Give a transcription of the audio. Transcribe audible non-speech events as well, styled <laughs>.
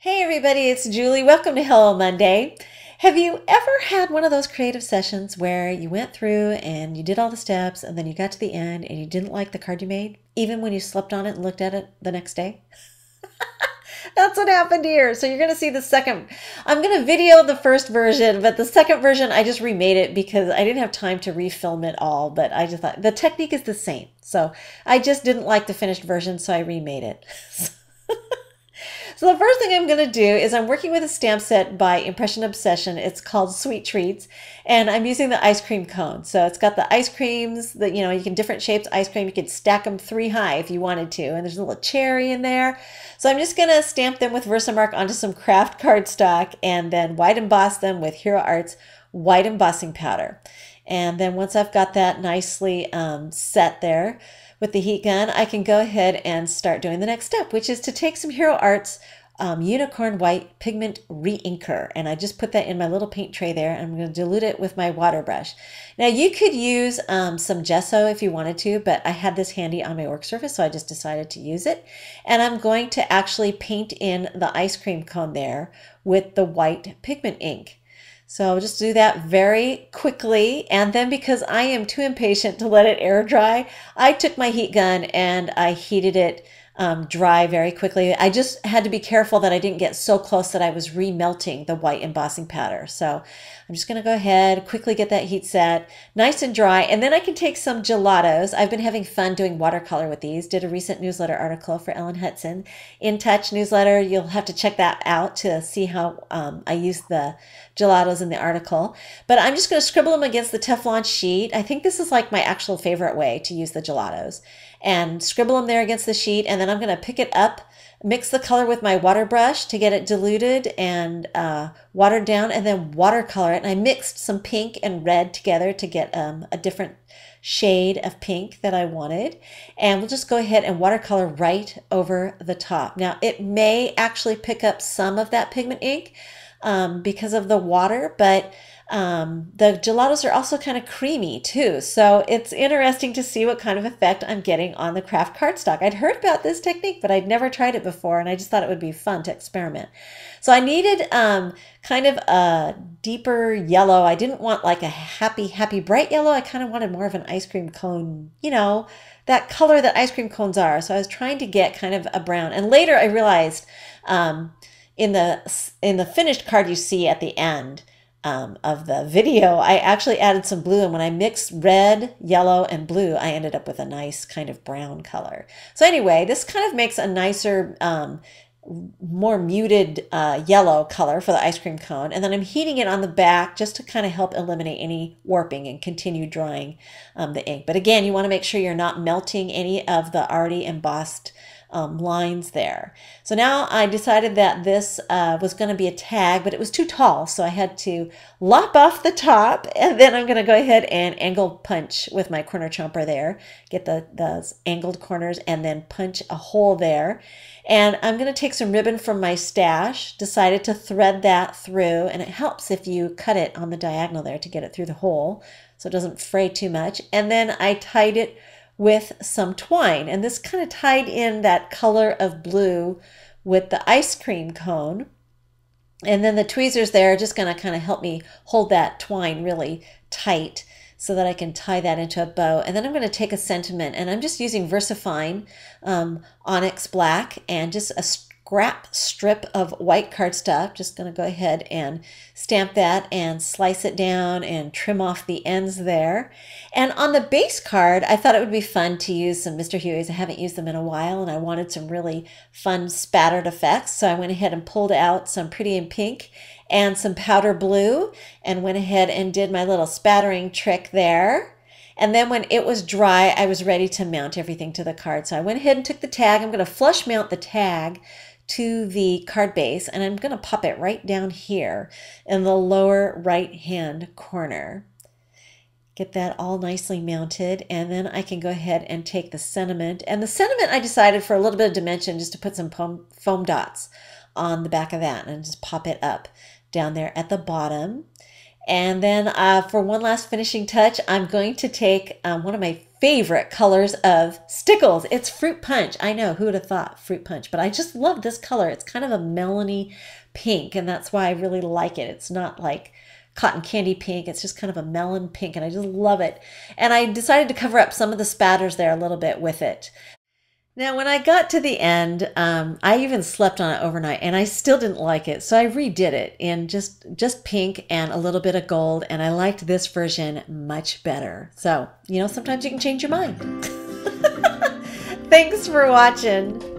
Hey everybody, it's Julie. Welcome to Hello Monday. Have you ever had one of those creative sessions where you went through and you did all the steps and then you got to the end and you didn't like the card you made, even when you slept on it and looked at it the next day? <laughs> That's what happened here. So you're going to see the second. I'm going to video the first version, but the second version, I just remade it because I didn't have time to refilm it all. But I just thought the technique is the same. So I just didn't like the finished version, so I remade it. <laughs> So the first thing I'm going to do is I'm working with a stamp set by Impression Obsession. It's called Sweet Treats and I'm using the ice cream cone. So it's got the ice creams that, you know, you can different shapes ice cream. You could stack them three high if you wanted to. And there's a little cherry in there. So I'm just going to stamp them with Versamark onto some craft cardstock and then white emboss them with Hero Arts white embossing powder. And then once I've got that nicely um, set there with the heat gun, I can go ahead and start doing the next step, which is to take some Hero Arts um, Unicorn White Pigment Reinker. And I just put that in my little paint tray there. I'm going to dilute it with my water brush. Now you could use um, some gesso if you wanted to, but I had this handy on my work surface, so I just decided to use it. And I'm going to actually paint in the ice cream cone there with the white pigment ink. So I'll just do that very quickly. And then because I am too impatient to let it air dry, I took my heat gun and I heated it um, dry very quickly. I just had to be careful that I didn't get so close that I was remelting the white embossing powder. So I'm just gonna go ahead, quickly get that heat set, nice and dry, and then I can take some gelatos. I've been having fun doing watercolor with these. Did a recent newsletter article for Ellen Hudson. In Touch newsletter, you'll have to check that out to see how um, I use the gelatos in the article. But I'm just gonna scribble them against the Teflon sheet. I think this is like my actual favorite way to use the gelatos. And scribble them there against the sheet, and then then I'm going to pick it up, mix the color with my water brush to get it diluted and uh, watered down, and then watercolor it. And I mixed some pink and red together to get um, a different shade of pink that I wanted. And we'll just go ahead and watercolor right over the top. Now, it may actually pick up some of that pigment ink, um, because of the water, but um, the gelatos are also kind of creamy too. So it's interesting to see what kind of effect I'm getting on the craft cardstock. I'd heard about this technique, but I'd never tried it before, and I just thought it would be fun to experiment. So I needed um, kind of a deeper yellow. I didn't want like a happy, happy bright yellow. I kind of wanted more of an ice cream cone, you know, that color that ice cream cones are. So I was trying to get kind of a brown. And later I realized um, – in the in the finished card you see at the end um, of the video, I actually added some blue. And when I mixed red, yellow, and blue, I ended up with a nice kind of brown color. So anyway, this kind of makes a nicer, um, more muted uh, yellow color for the ice cream cone. And then I'm heating it on the back just to kind of help eliminate any warping and continue drying um, the ink. But again, you want to make sure you're not melting any of the already embossed um, lines there. So now I decided that this uh, was going to be a tag, but it was too tall, so I had to lop off the top, <laughs> and then I'm going to go ahead and angle punch with my corner chomper there, get the those angled corners, and then punch a hole there. And I'm going to take some ribbon from my stash, decided to thread that through, and it helps if you cut it on the diagonal there to get it through the hole so it doesn't fray too much. And then I tied it with some twine. And this kind of tied in that color of blue with the ice cream cone. And then the tweezers there are just going to kind of help me hold that twine really tight so that I can tie that into a bow. And then I'm going to take a sentiment and I'm just using VersaFine um, Onyx Black and just a scrap strip of white cardstock. Just going to go ahead and stamp that and slice it down and trim off the ends there. And on the base card, I thought it would be fun to use some Mr. Hueys. I haven't used them in a while and I wanted some really fun spattered effects. So I went ahead and pulled out some pretty in pink and some powder blue and went ahead and did my little spattering trick there. And then when it was dry, I was ready to mount everything to the card. So I went ahead and took the tag. I'm going to flush mount the tag to the card base and I'm going to pop it right down here in the lower right hand corner. Get that all nicely mounted and then I can go ahead and take the sentiment and the sentiment I decided for a little bit of dimension just to put some foam dots on the back of that and just pop it up down there at the bottom. And then uh, for one last finishing touch, I'm going to take um, one of my favorite colors of Stickles. It's Fruit Punch. I know, who would have thought Fruit Punch, but I just love this color. It's kind of a melony pink, and that's why I really like it. It's not like cotton candy pink. It's just kind of a melon pink and I just love it. And I decided to cover up some of the spatters there a little bit with it. Now, when I got to the end, um, I even slept on it overnight, and I still didn't like it, so I redid it in just just pink and a little bit of gold, and I liked this version much better. So, you know, sometimes you can change your mind. <laughs> Thanks for watching.